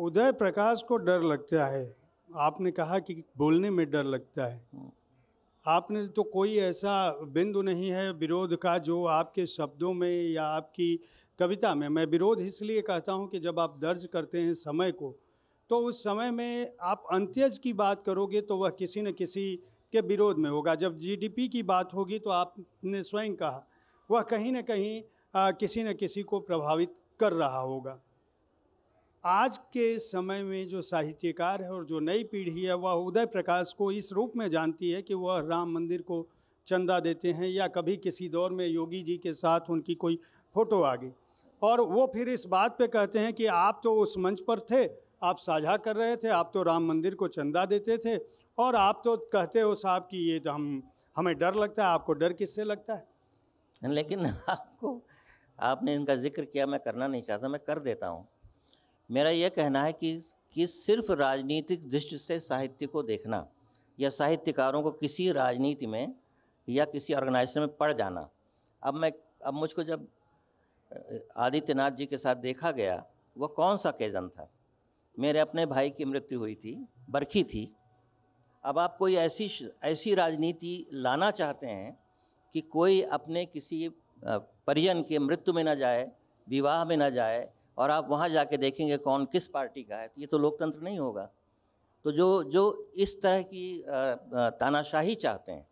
उदय प्रकाश को डर लगता है आपने कहा कि बोलने में डर लगता है हाँ। आपने तो कोई ऐसा बिंदु नहीं है विरोध का जो आपके शब्दों में या आपकी कविता में मैं विरोध इसलिए कहता हूँ कि जब आप दर्ज करते हैं समय को तो उस समय में आप अंत्यज की बात करोगे तो वह किसी न किसी के विरोध में होगा जब जीडीपी की बात होगी तो आपने स्वयं कहा वह कहीं ना कहीं किसी न किसी को प्रभावित कर रहा होगा आज के समय में जो साहित्यकार है और जो नई पीढ़ी है वह उदय प्रकाश को इस रूप में जानती है कि वह राम मंदिर को चंदा देते हैं या कभी किसी दौर में योगी जी के साथ उनकी कोई फ़ोटो आ गई और वो फिर इस बात पे कहते हैं कि आप तो उस मंच पर थे आप साझा कर रहे थे आप तो राम मंदिर को चंदा देते थे और आप तो कहते हो साहब कि ये तो हम हमें डर लगता है आपको डर किससे लगता है लेकिन आपको आपने इनका जिक्र किया मैं करना नहीं चाहता मैं कर देता हूँ मेरा यह कहना है कि कि सिर्फ राजनीतिक दृष्टि से साहित्य को देखना या साहित्यकारों को किसी राजनीति में या किसी ऑर्गेनाइजेशन में पड़ जाना अब मैं अब मुझको जब आदित्यनाथ जी के साथ देखा गया वह कौन सा केजन था मेरे अपने भाई की मृत्यु हुई थी बरखी थी अब आप कोई ऐसी ऐसी राजनीति लाना चाहते हैं कि कोई अपने किसी परिजन के मृत्यु में ना जाए विवाह में ना जाए और आप वहाँ जाके देखेंगे कौन किस पार्टी का है तो ये तो लोकतंत्र नहीं होगा तो जो जो इस तरह की तानाशाही चाहते हैं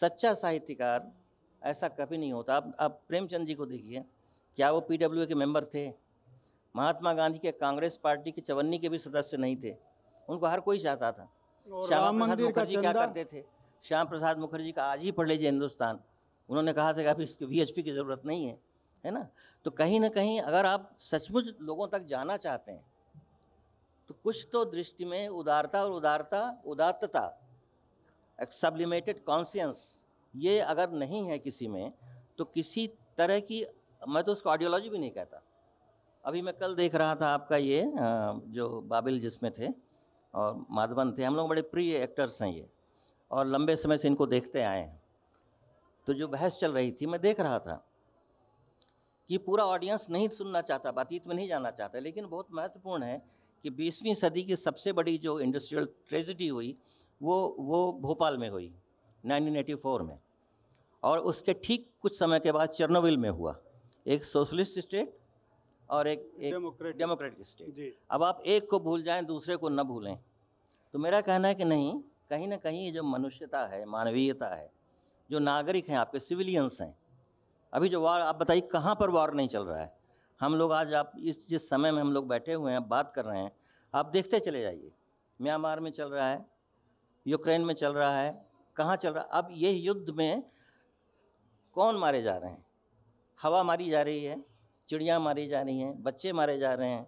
सच्चा साहित्यकार ऐसा कभी नहीं होता आप आप प्रेमचंद जी को देखिए क्या वो पी के मेंबर थे महात्मा गांधी के कांग्रेस पार्टी के चवन्नी के भी सदस्य नहीं थे उनको हर कोई चाहता था श्याम प्रसाद मुखर्जी क्या करते थे श्याम प्रसाद मुखर्जी का आज ही पढ़ लीजिए हिंदुस्तान उन्होंने कहा था कि अभी इसके वी की ज़रूरत नहीं है है ना तो कहीं ना कहीं अगर आप सचमुच लोगों तक जाना चाहते हैं तो कुछ तो दृष्टि में उदारता और उदारता उदात्तता एक सबलिमेटेड कॉन्सियंस ये अगर नहीं है किसी में तो किसी तरह की मैं तो उसको आइडियोलॉजी भी नहीं कहता अभी मैं कल देख रहा था आपका ये जो बाबिल जिसमें थे और माधवन थे हम लोग बड़े प्रिय एक्टर्स हैं ये और लंबे समय से इनको देखते आए हैं तो जो बहस चल रही थी मैं देख रहा था कि पूरा ऑडियंस नहीं सुनना चाहता बातचीत में नहीं जाना चाहता लेकिन बहुत महत्वपूर्ण है कि बीसवीं सदी की सबसे बड़ी जो इंडस्ट्रियल ट्रेजिडी हुई वो वो भोपाल में हुई 1984 में और उसके ठीक कुछ समय के बाद चरनोविल में हुआ एक सोशलिस्ट स्टेट और एक, एक डेमोक्रेटिक डेमोक्रेटिक स्टेट अब आप एक को भूल जाएं दूसरे को न भूलें तो मेरा कहना है कि नहीं कहीं ना कहीं ये जो मनुष्यता है मानवीयता है जो नागरिक हैं आपके सिविलियंस हैं अभी जो वार आप बताइए कहाँ पर वार नहीं चल रहा है हम लोग आज आप इस जिस समय में हम लोग बैठे हुए हैं बात कर रहे हैं आप देखते चले जाइए म्यांमार में चल रहा है यूक्रेन में चल रहा है कहाँ चल रहा है अब ये युद्ध में कौन मारे जा रहे हैं हवा मारी जा रही है चिड़ियाँ मारी जा रही हैं बच्चे मारे जा रहे हैं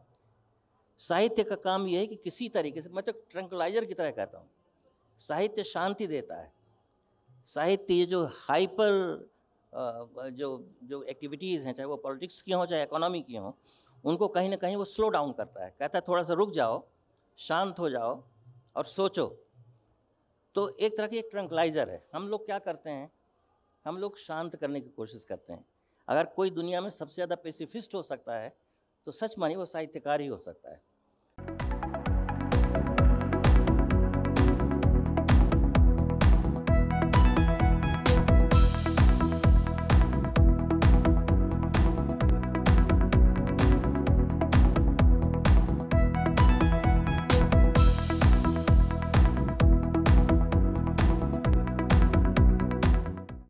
साहित्य का काम यह है कि किसी तरीके से मैं तो ट्रंकलाइजर की तरह कहता हूँ साहित्य शांति देता है साहित्य ये जो हाइपर जो जो एक्टिविटीज़ हैं चाहे वो पॉलिटिक्स की हों चाहे इकोनॉमी की हों उनको कहीं ना कहीं वो स्लो डाउन करता है कहता है थोड़ा सा रुक जाओ शांत हो जाओ और सोचो तो एक तरह की एक ट्रंकलाइज़र है हम लोग क्या करते हैं हम लोग शांत करने की कोशिश करते हैं अगर कोई दुनिया में सबसे ज़्यादा पेसिफिस्ट हो सकता है तो सच मानिए वो साहित्यकार ही हो सकता है